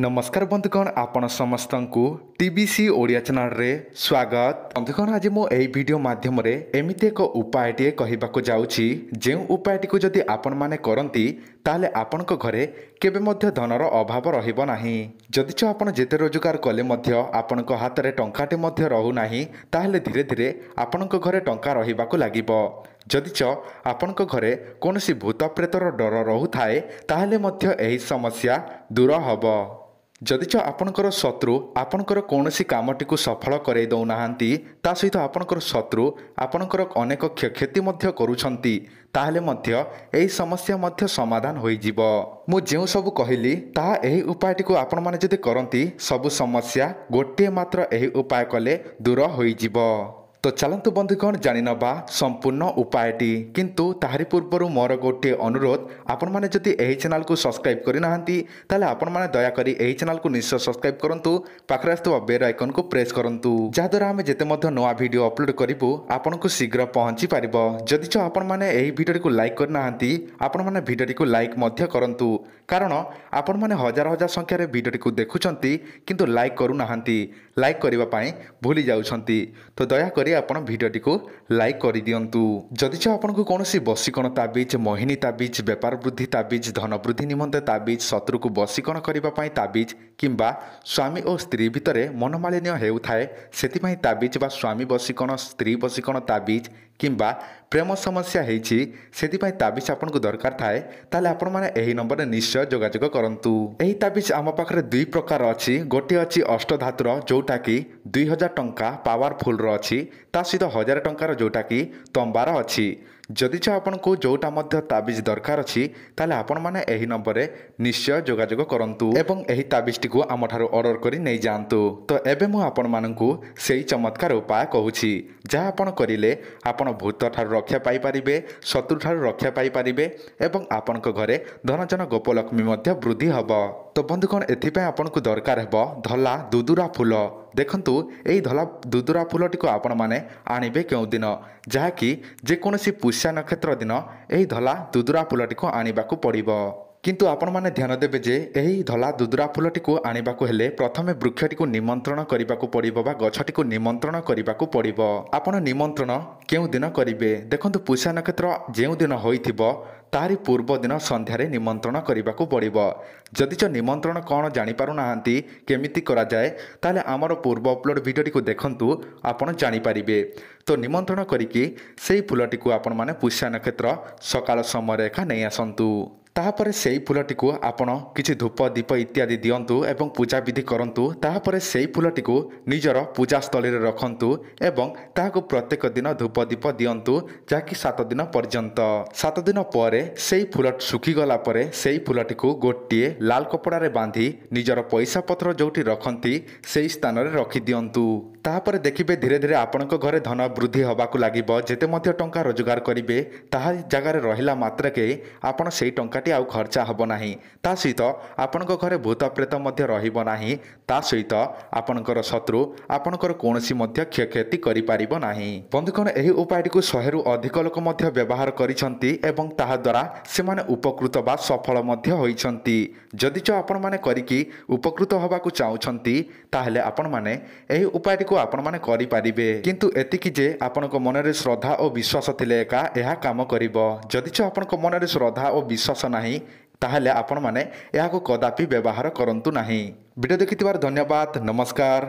ନମସ୍କାର ବନ୍ଧୁକଣ ଆପଣ ସମସ୍ତଙ୍କୁ ଟି ବି ସି ଓଡ଼ିଆ ଚ୍ୟାନେଲରେ ସ୍ୱାଗତ ବନ୍ଧୁକଣ ଆଜି ମୁଁ ଏହି ଭିଡ଼ିଓ ମାଧ୍ୟମରେ ଏମିତି ଏକ ଉପାୟଟିଏ କହିବାକୁ ଯାଉଛି ଯେଉଁ ଉପାୟଟିକୁ ଯଦି ଆପଣମାନେ କରନ୍ତି ତାହେଲେ ଆପଣଙ୍କ ଘରେ କେବେ ମଧ୍ୟ ଧନର ଅଭାବ ରହିବ ନାହିଁ ଯଦି ଚ ଆପଣ ଯେତେ ରୋଜଗାର କଲେ ମଧ୍ୟ ଆପଣଙ୍କ ହାତରେ ଟଙ୍କାଟେ ମଧ୍ୟ ରହୁନାହିଁ ତାହେଲେ ଧୀରେ ଧୀରେ ଆପଣଙ୍କ ଘରେ ଟଙ୍କା ରହିବାକୁ ଲାଗିବ ଯଦି ଚ ଆପଣଙ୍କ ଘରେ କୌଣସି ଭୂତପ୍ରେତର ଡର ରହୁଥାଏ ତାହେଲେ ମଧ୍ୟ ଏହି ସମସ୍ୟା ଦୂର ହେବ ଯଦିଚ ଆପଣଙ୍କର ଶତ୍ରୁ ଆପଣଙ୍କର କୌଣସି କାମଟିକୁ ସଫଳ କରାଇ ଦେଉନାହାନ୍ତି ତା ସହିତ ଆପଣଙ୍କର ଶତ୍ରୁ ଆପଣଙ୍କର ଅନେକ କ୍ଷୟକ୍ଷତି ମଧ୍ୟ କରୁଛନ୍ତି ତାହେଲେ ମଧ୍ୟ ଏହି ସମସ୍ୟା ମଧ୍ୟ ସମାଧାନ ହୋଇଯିବ ମୁଁ ଯେଉଁ ସବୁ କହିଲି ତାହା ଏହି ଉପାୟଟିକୁ ଆପଣମାନେ ଯଦି କରନ୍ତି ସବୁ ସମସ୍ୟା ଗୋଟିଏ ମାତ୍ର ଏହି ଉପାୟ କଲେ ଦୂର ହୋଇଯିବ তো ଚାଲନ୍ତୁ ବନ୍ଧୁଗଣ ଜାଣିନେବା ସମ୍ପୂର୍ଣ୍ଣ ଉପାୟଟି କିନ୍ତୁ ତାହାରି ପୂର୍ବରୁ ମୋର ଗୋଟିଏ ଅନୁରୋଧ ଆପଣମାନେ ଯଦି ଏହି ଚ୍ୟାନେଲକୁ ସବସ୍କ୍ରାଇବ୍ କରିନାହାନ୍ତି ତାହେଲେ ଆପଣମାନେ ଦୟାକରି ଏହି ଚ୍ୟାନେଲକୁ ନିଶ୍ଚୟ ସବସ୍କ୍ରାଇବ୍ କରନ୍ତୁ ପାଖରେ ଆସୁଥିବା ବେଲ୍ ଆଇକନ୍କୁ ପ୍ରେସ୍ କରନ୍ତୁ ଯାହାଦ୍ୱାରା ଆମେ ଯେତେ ମଧ୍ୟ ନୂଆ ଭିଡ଼ିଓ ଅପଲୋଡ଼ କରିବୁ ଆପଣଙ୍କୁ ଶୀଘ୍ର ପହଞ୍ଚି ପାରିବ ଯଦିଚ ଆପଣମାନେ ଏହି ଭିଡ଼ିଓଟିକୁ ଲାଇକ୍ କରିନାହାନ୍ତି ଆପଣମାନେ ଭିଡ଼ିଓଟିକୁ ଲାଇକ୍ ମଧ୍ୟ କରନ୍ତୁ କାରଣ ଆପଣମାନେ ହଜାର ହଜାର ସଂଖ୍ୟାରେ ଭିଡ଼ିଓଟିକୁ ଦେଖୁଛନ୍ତି କିନ୍ତୁ ଲାଇକ୍ କରୁନାହାନ୍ତି ଲାଇକ୍ କରିବା ପାଇଁ ଭୁଲି ଯାଉଛନ୍ତି ତ ଦୟାକରି ଲାଗିଲେ ଆପଣ ଭିଡ଼ିଓଟିକୁ ଲାଇକ୍ କରିଦିଅନ୍ତୁ ଯଦି ଚ ଆପଣଙ୍କୁ କୌଣସି ବସିକଣ ତାବିଜ ମହିନୀ ତାବିଜ ବେପାର ବୃଦ୍ଧି ତାବିଜ ଧନବୃଦ୍ଧି ନିମନ୍ତେ ତାବିଜ ଶତ୍ରୁକୁ ବସିକଣ କରିବା ପାଇଁ ତାବିଜ କିମ୍ବା ସ୍ୱାମୀ ଓ ସ୍ତ୍ରୀ ଭିତରେ ମନମାଳିନୀୟ ହେଉଥାଏ ସେଥିପାଇଁ ତାବିଜ ବା ସ୍ୱାମୀ ବସିକଣ ସ୍ତ୍ରୀ ବସିକଣ ତାବିଜ কিংবা ପ୍ରେମ ସମସ୍ୟା ହେଇଛି ସେଥିପାଇଁ ତାବିଜ ଆପଣଙ୍କୁ ଦରକାର ଥାଏ ତାହେଲେ ଆପଣମାନେ ଏହି ନମ୍ବରରେ ନିଶ୍ଚୟ ଯୋଗାଯୋଗ କରନ୍ତୁ ଏହି ତାବିଜ ଆମ ପାଖରେ ଦୁଇ ପ୍ରକାର ଅଛି ଗୋଟିଏ ଅଛି ଅଷ୍ଟଧାତୁର ଯେଉଁଟାକି ଦୁଇ ହଜାର ଟଙ୍କା ପାୱାରଫୁଲ୍ର ଅଛି ତା ସହିତ ହଜାର ଟଙ୍କାର ଯେଉଁଟାକି ତମ୍ବାର ଅଛି যদিচ আপনার যেটা মধ্যে তাবিজ দরকার অছি তাহলে আপনার এই নম্বরে নিশ্চয় যোগাযোগ করতু এবং এই তাবিজটি আমার অর্ডর করে নিয়ে যাতে তো এবে মু আপনার সেই চমৎকার উপায় কুছি যা আপনার করলে আপনার ভূতঠার রক্ষা পাইপারে শত্রুঠার রক্ষা পাইপারে এবং আপনার ঘরে ধনজন গোপলক্ষ্মী মধ্যে বৃদ্ধি হব তো বন্ধুগণ এথিপাই আপনার দরকার হব ধলা দুদুরা ফুল ଦେଖନ୍ତୁ ଏହି ଧଳା ଦୁଦୁରା ଫୁଲଟିକୁ ଆପଣମାନେ ଆଣିବେ କେଉଁଦିନ ଯାହାକି ଯେକୌଣସି ପୁଷ୍ୟା ନକ୍ଷତ୍ର ଦିନ ଏହି ଧଳା ଦୁଦୁରା ଫୁଲଟିକୁ ଆଣିବାକୁ ପଡ଼ିବ କିନ୍ତୁ ଆପଣମାନେ ଧ୍ୟାନ ଦେବେ ଯେ ଏହି ଧଳା ଦୁଦୁରା ଫୁଲଟିକୁ ଆଣିବାକୁ ହେଲେ ପ୍ରଥମେ ବୃକ୍ଷଟିକୁ ନିମନ୍ତ୍ରଣ କରିବାକୁ ପଡ଼ିବ ବା ଗଛଟିକୁ ନିମନ୍ତ୍ରଣ କରିବାକୁ ପଡ଼ିବ ଆପଣ ନିମନ୍ତ୍ରଣ କେଉଁଦିନ କରିବେ ଦେଖନ୍ତୁ ପୂଷା ନକ୍ଷତ୍ର ଯେଉଁଦିନ ହୋଇଥିବ ତାହାରି ପୂର୍ବଦିନ ସନ୍ଧ୍ୟାରେ ନିମନ୍ତ୍ରଣ କରିବାକୁ ପଡ଼ିବ ଯଦି ଚ ନିମନ୍ତ୍ରଣ କ'ଣ ଜାଣିପାରୁନାହାନ୍ତି କେମିତି କରାଯାଏ ତାହେଲେ ଆମର ପୂର୍ବ ଅପଲୋଡ଼ ଭିଡ଼ିଓଟିକୁ ଦେଖନ୍ତୁ ଆପଣ ଜାଣିପାରିବେ ତ ନିମନ୍ତ୍ରଣ କରିକି ସେହି ଫୁଲଟିକୁ ଆପଣମାନେ ପୂଷା ନକ୍ଷତ୍ର ସକାଳ ସମୟରେ ଏକା ନେଇ ଆସନ୍ତୁ ତାହାପରେ ସେହି ଫୁଲଟିକୁ ଆପଣ କିଛି ଧୂପ ଦୀପ ଇତ୍ୟାଦି ଦିଅନ୍ତୁ ଏବଂ ପୂଜାବିଧି କରନ୍ତୁ ତାହାପରେ ସେହି ଫୁଲଟିକୁ ନିଜର ପୂଜାସ୍ଥଳୀରେ ରଖନ୍ତୁ ଏବଂ ତାହାକୁ ପ୍ରତ୍ୟେକ ଦିନ ଧୂପ ଦୀପ ଦିଅନ୍ତୁ ଯାହାକି ସାତ ଦିନ ପର୍ଯ୍ୟନ୍ତ ସାତ ଦିନ ପରେ ସେହି ଫୁଲ ଶୁଖିଗଲା ପରେ ସେହି ଫୁଲଟିକୁ ଗୋଟିଏ ଲାଲ କପଡ଼ାରେ ବାନ୍ଧି ନିଜର ପଇସାପତ୍ର ଯେଉଁଠି ରଖନ୍ତି ସେହି ସ୍ଥାନରେ ରଖିଦିଅନ୍ତୁ ତାପରେ ଦେଖିବେ ଧୀରେ ଧୀରେ ଆପଣଙ୍କ ଘରେ ଧନ ବୃଦ୍ଧି ହେବାକୁ ଲାଗିବ ଯେତେ ମଧ୍ୟ ଟଙ୍କା ରୋଜଗାର କରିବେ ତାହା ଜାଗାରେ ରହିଲା ମାତ୍ରକେ ଆପଣ ସେଇ ଟଙ୍କାଟି ଆଉ ଖର୍ଚ୍ଚା ହେବ ନାହିଁ ତା ସହିତ ଆପଣଙ୍କ ଘରେ ଭୂତ ପ୍ରେତ ମଧ୍ୟ ରହିବ ନାହିଁ ତା ସହିତ ଆପଣଙ୍କର ଶତ୍ରୁ ଆପଣଙ୍କର କୌଣସି ମଧ୍ୟ କ୍ଷୟକ୍ଷତି କରିପାରିବ ନାହିଁ ବନ୍ଧୁଗଣ ଏହି ଉପାୟଟିକୁ ଶହେରୁ ଅଧିକ ଲୋକ ମଧ୍ୟ ବ୍ୟବହାର କରିଛନ୍ତି ଏବଂ ତାହାଦ୍ୱାରା ସେମାନେ ଉପକୃତ ବା ସଫଳ ମଧ୍ୟ ହୋଇଛନ୍ତି ଯଦିଚ ଆପଣମାନେ କରିକି ଉପକୃତ ହେବାକୁ ଚାହୁଁଛନ୍ତି ତାହେଲେ ଆପଣମାନେ ଏହି ଉପାୟଟିକୁ କାମକୁ ଆପଣମାନେ କରିପାରିବେ କିନ୍ତୁ ଏତିକି ଯେ ଆପଣଙ୍କ ମନରେ ଶ୍ରଦ୍ଧା ଓ ବିଶ୍ୱାସ ଥିଲେ ଏକା ଏହା କାମ କରିବ ଯଦି ଚ ଆପଣଙ୍କ ମନରେ ଶ୍ରଦ୍ଧା ଓ ବିଶ୍ୱାସ ନାହିଁ ତାହେଲେ ଆପଣମାନେ ଏହାକୁ କଦାପି ବ୍ୟବହାର କରନ୍ତୁ ନାହିଁ ଭିଡ଼ିଓ ଦେଖିଥିବାରୁ ଧନ୍ୟବାଦ ନମସ୍କାର